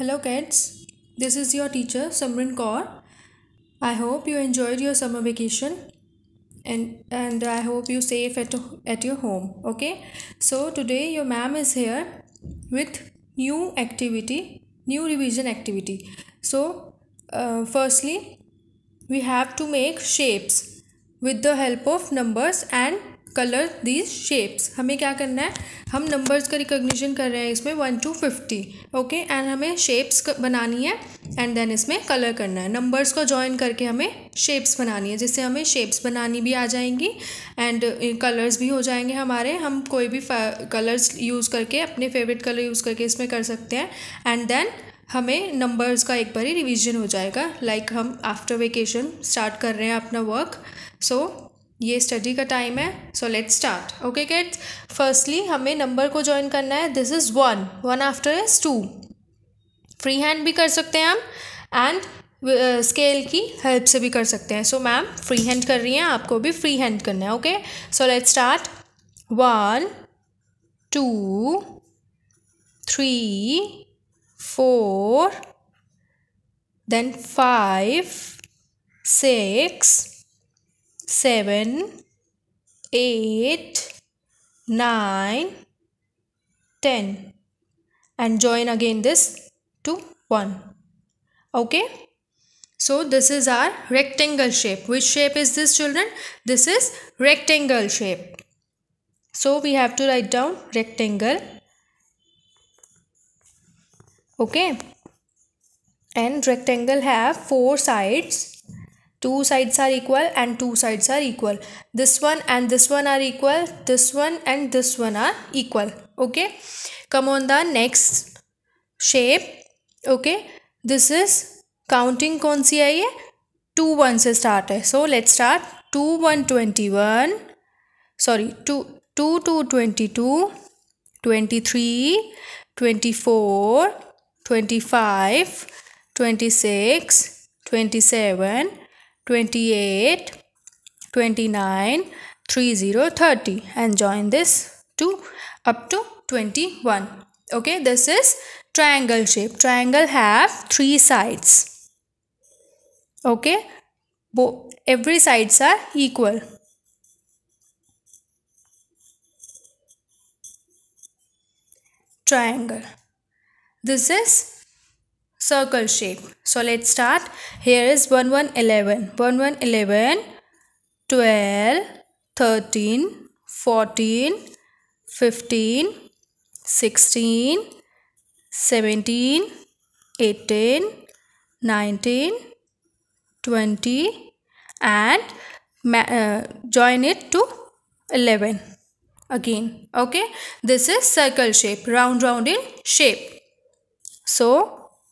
Hello kids, this is your teacher Samrin Kaur. I hope you enjoyed your summer vacation and and I hope you safe at, at your home. Okay, so today your ma'am is here with new activity, new revision activity. So uh, firstly, we have to make shapes with the help of numbers and colour these shapes हमें क्या करना है हम numbers का recognition कर रहे हैं इसमें one two fifty okay and हमें शेप्स बनानी है एंड देन इसमें कलर करना है नंबर्स को ज्वाइन करके हमें शेप्स बनानी है जिससे हमें शेप्स बनानी भी आ जाएंगी एंड कलर्स भी हो जाएंगे हमारे हम कोई भी कलर्स यूज़ करके अपने फेवरेट कलर यूज़ करके इसमें कर सकते हैं एंड देन हमें नंबर्स का एक बार ही रिविज़न हो जाएगा लाइक like हम आफ्टर वेकेशन स्टार्ट कर रहे हैं अपना वर्क सो so, ये स्टडी का टाइम है so let's start okay kids firstly हमें नंबर को ज्वाइन करना है this is one one after is two free hand भी कर सकते हैं हम एंड स्केल uh, की हेल्प से भी कर सकते हैं सो मैम फ्री हैंड कर रही हैं आपको भी फ्री हैंड करना है okay so let start one two three four then five six seven, eight, nine, ten, and join again this to 1 okay so this is our rectangle shape which shape is this children this is rectangle shape so we have to write down rectangle okay and rectangle have four sides two sides are equal and two sides are equal this one and this one are equal this one and this one are equal okay come on the next shape okay this is counting. कौन सी है ये to one से start है so let's start two one twenty one sorry 28, 29, 30, 30 and join this to up to 21. Okay, this is triangle shape. Triangle have three sides. Okay, Bo every sides are equal. Triangle. This is circle shape. So let's start. Here is 1, 1, 11. 1, 1, 11, 12, 13, 14, 15, 16, 17, 18, 19, 20 and uh, join it to 11 again. Okay. This is circle shape. Round round in shape. So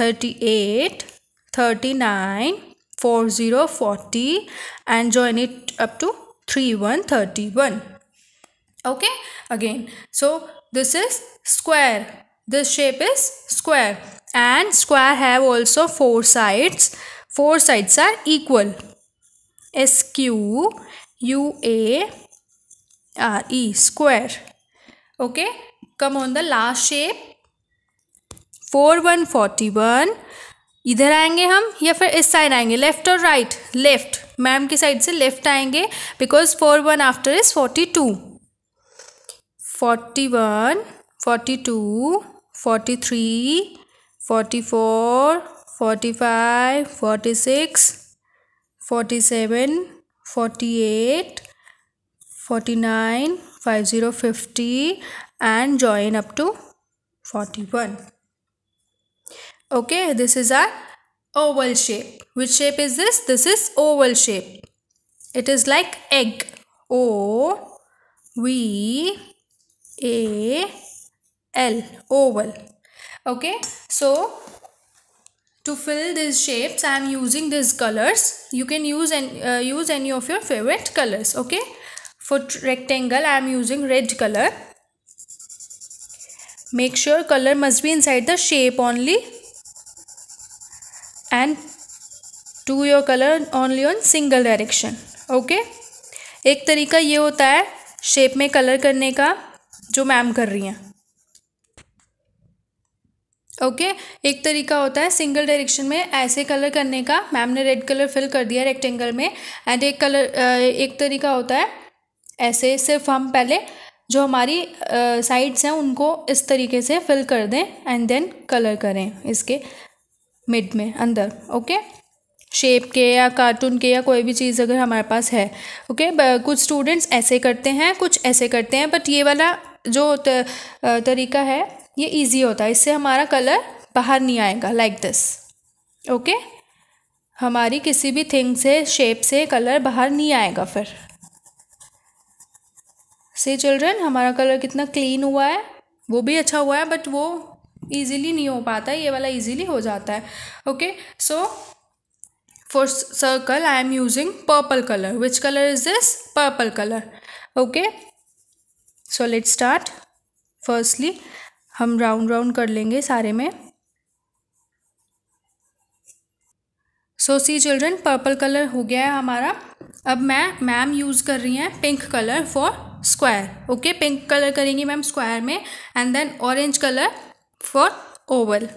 38 39 40 40 and join it up to 31 31 okay again so this is square this shape is square and square have also four sides four sides are equal sq ua re square okay come on the last shape four one forty one इधर आएंगे हम या फिर इस side आएंगे left और right left ma'am की side से लेफ्ट आएंगे because four one after is forty two forty one forty two forty three forty four forty five forty six forty seven forty eight forty nine five zero fifty and join up to forty one Okay, this is our oval shape. Which shape is this? This is oval shape. It is like egg. O V A L oval. Okay, so to fill these shapes, I am using these colors. You can use and uh, use any of your favorite colors. Okay, for rectangle, I am using red color. Make sure color must be inside the shape only and do your color only on single direction okay एक तरीका ये होता है shape में colour करने का जो ma'am कर रही हैं ओके okay? एक तरीका होता है सिंगल डायरेक्शन में ऐसे कलर करने का मैम ने रेड कलर फिल कर दिया रेक्टेंगल में एंड एक कलर एक तरीका होता है ऐसे सिर्फ हम पहले जो हमारी साइड्स हैं उनको इस तरीके से फिल कर दें एंड देन कलर करें इसके मिड में अंदर ओके शेप के या कार्टून के या कोई भी चीज़ अगर हमारे पास है ओके कुछ स्टूडेंट्स ऐसे करते हैं कुछ ऐसे करते हैं बट ये वाला जो त, तरीका है ये इजी होता है इससे हमारा कलर बाहर नहीं आएगा लाइक दिस ओके हमारी किसी भी थिंग से शेप से कलर बाहर नहीं आएगा फिर से चिल्ड्रन हमारा कलर कितना क्लीन हुआ है वो भी अच्छा हुआ है बट वो ईजिली नहीं हो पाता है ये वाला ईजिली हो जाता है okay so for circle I am using purple colour which colour is this purple colour okay so let start firstly हम राउंड राउंड कर लेंगे सारे में so see children purple colour हो गया है हमारा अब मैं मैम यूज़ कर रही हैं pink colour for square okay pink colour करेंगी मैम स्क्वायर में and then orange colour for oval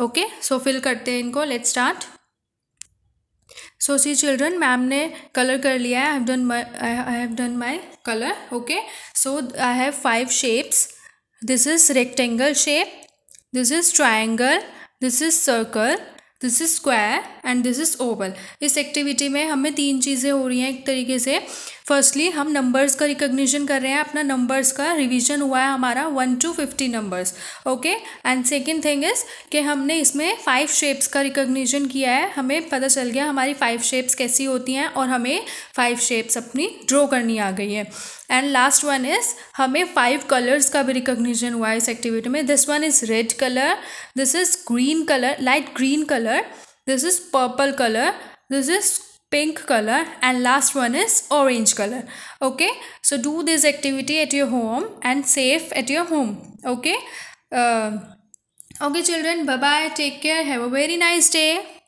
okay so fill करते हैं इनको let start so see children ma'am ने कलर कर लिया है I have done my I have done my colour okay so I have five shapes this is rectangle shape this is triangle this is circle this is square and this is Oval इस activity में हमें तीन चीज़ें हो रही हैं एक तरीके से फर्स्टली हम नंबर्स का रिकग्निशन कर रहे हैं अपना नंबर्स का रिवीजन हुआ है हमारा one two fifty numbers okay and second thing is कि हमने इसमें फाइव शेप्स का रिकग्निशन किया है हमें पता चल गया हमारी फाइव शेप्स कैसी होती हैं और हमें फाइव शेप्स अपनी ड्रॉ करनी आ गई है एंड लास्ट वन इज़ हमें फाइव कलर्स का भी रिकग्निशन हुआ है इस एक्टिविटी में this one is red colour this is green colour light green colour this is purple color this is pink color and last one is orange color okay so do this activity at your home and safe at your home okay uh, okay children bye bye take care have a very nice day